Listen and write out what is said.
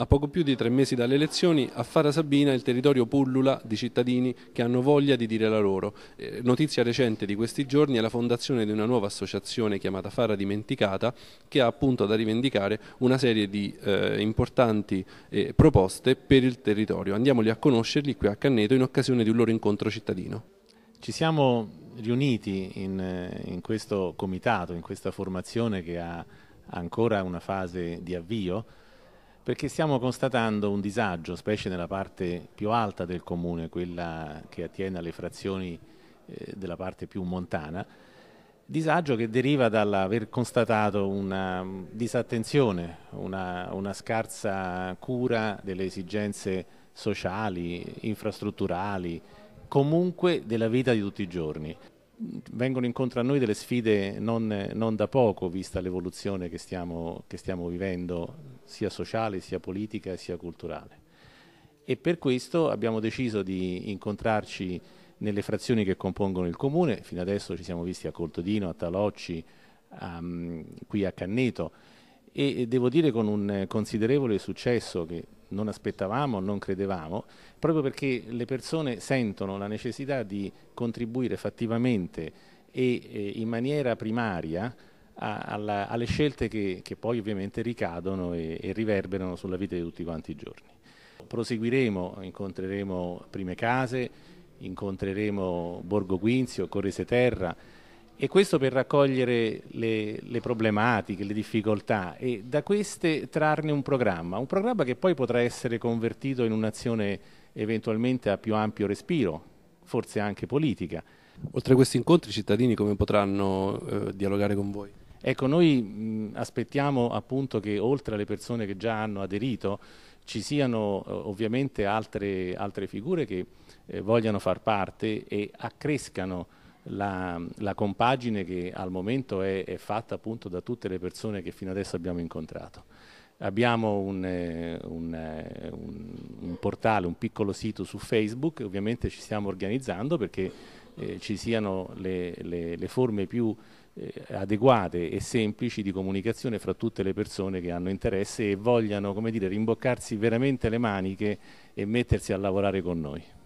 A poco più di tre mesi dalle elezioni, a Fara Sabina il territorio pullula di cittadini che hanno voglia di dire la loro. Eh, notizia recente di questi giorni è la fondazione di una nuova associazione chiamata Fara Dimenticata che ha appunto da rivendicare una serie di eh, importanti eh, proposte per il territorio. Andiamoli a conoscerli qui a Canneto in occasione di un loro incontro cittadino. Ci siamo riuniti in, eh, in questo comitato, in questa formazione che ha ancora una fase di avvio perché stiamo constatando un disagio, specie nella parte più alta del comune, quella che attiene alle frazioni eh, della parte più montana, disagio che deriva dall'aver constatato una disattenzione, una, una scarsa cura delle esigenze sociali, infrastrutturali, comunque della vita di tutti i giorni vengono incontro a noi delle sfide non, non da poco, vista l'evoluzione che che stiamo vivendo sia sociale, sia politica, sia culturale. E per questo abbiamo deciso di incontrarci nelle frazioni che compongono il comune, fino adesso ci siamo visti a Coltodino, a Talocci, a, ehm, qui a Canneto e devo dire con un considerevole successo che non aspettavamo, non credevamo, proprio perché le persone sentono la necessità di contribuire fattivamente e eh, in maniera primaria a, alla, alle scelte che, che, poi ovviamente ricadono e, e riverberano sulla vita di tutti quanti i giorni. Proseguiremo, incontreremo Prime Case, incontreremo Borgo Quinzio, Correse Terra, e questo per raccogliere le, le, problematiche, le difficoltà e da queste trarne un programma, un programma che poi potrà essere convertito in un'azione eventualmente a più ampio respiro, forse anche politica. Oltre a questi incontri i cittadini come potranno eh, dialogare con voi? Ecco, noi mh, aspettiamo appunto che oltre alle persone che già hanno aderito ci siano eh, ovviamente altre, altre, figure che eh, vogliano far parte e accrescano la, la compagine che al momento è, è, fatta appunto da tutte le persone che fino adesso abbiamo incontrato. Abbiamo un, eh, un, eh, un, un portale, un piccolo sito su Facebook, ovviamente ci stiamo organizzando perché eh, ci siano le, le, le forme più eh, adeguate e semplici di comunicazione fra tutte le persone che hanno interesse e vogliano dire, rimboccarsi veramente le maniche e mettersi a lavorare con noi.